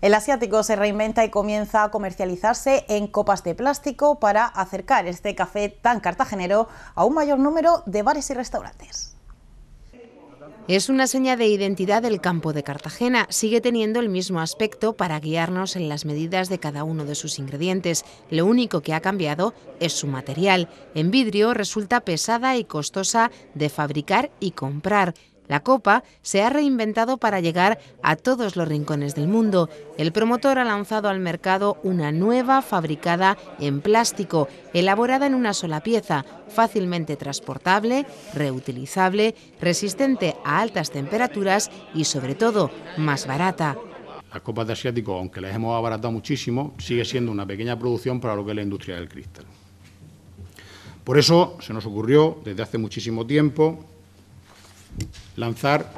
El asiático se reinventa y comienza a comercializarse en copas de plástico para acercar este café tan cartagenero a un mayor número de bares y restaurantes. Es una seña de identidad del campo de Cartagena. Sigue teniendo el mismo aspecto para guiarnos en las medidas de cada uno de sus ingredientes. Lo único que ha cambiado es su material. En vidrio resulta pesada y costosa de fabricar y comprar. La copa se ha reinventado para llegar a todos los rincones del mundo. El promotor ha lanzado al mercado una nueva fabricada en plástico, elaborada en una sola pieza, fácilmente transportable, reutilizable, resistente a altas temperaturas y sobre todo más barata. Las copas de asiático, aunque las hemos abaratado muchísimo, sigue siendo una pequeña producción para lo que es la industria del cristal. Por eso se nos ocurrió desde hace muchísimo tiempo lanzar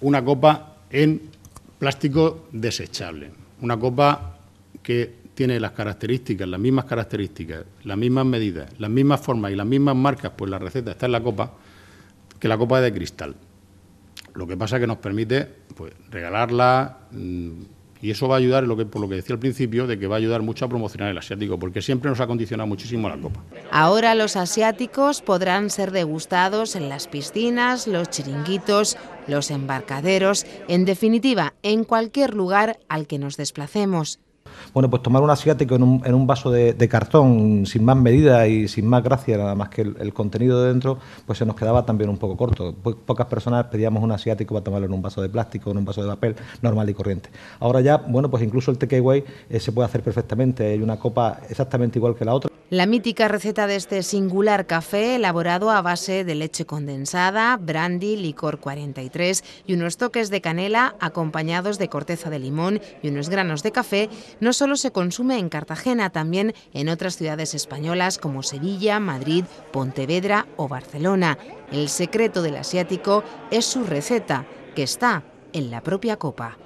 una copa en plástico desechable, una copa que tiene las características, las mismas características, las mismas medidas, las mismas formas y las mismas marcas, pues la receta está en la copa, que la copa de cristal. Lo que pasa es que nos permite pues, regalarla, mm, y eso va a ayudar, por lo que decía al principio, de que va a ayudar mucho a promocionar el asiático, porque siempre nos ha condicionado muchísimo la copa. Ahora los asiáticos podrán ser degustados en las piscinas, los chiringuitos, los embarcaderos, en definitiva, en cualquier lugar al que nos desplacemos. Bueno, pues tomar un asiático en un, vaso de, cartón, sin más medida y sin más gracia, nada más que el, contenido de dentro, pues se nos quedaba también un poco corto. pocas personas pedíamos un asiático para tomarlo en un vaso de plástico, en un vaso de papel normal y corriente. Ahora ya, bueno, pues incluso el takeaway eh, se puede hacer perfectamente. Hay una copa exactamente igual que la otra. La mítica receta de este singular café, elaborado a base de leche condensada, brandy, licor 43 y unos toques de canela acompañados de corteza de limón y unos granos de café, no solo se consume en Cartagena, también en otras ciudades españolas como Sevilla, Madrid, Pontevedra o Barcelona. El secreto del asiático es su receta, que está en la propia copa.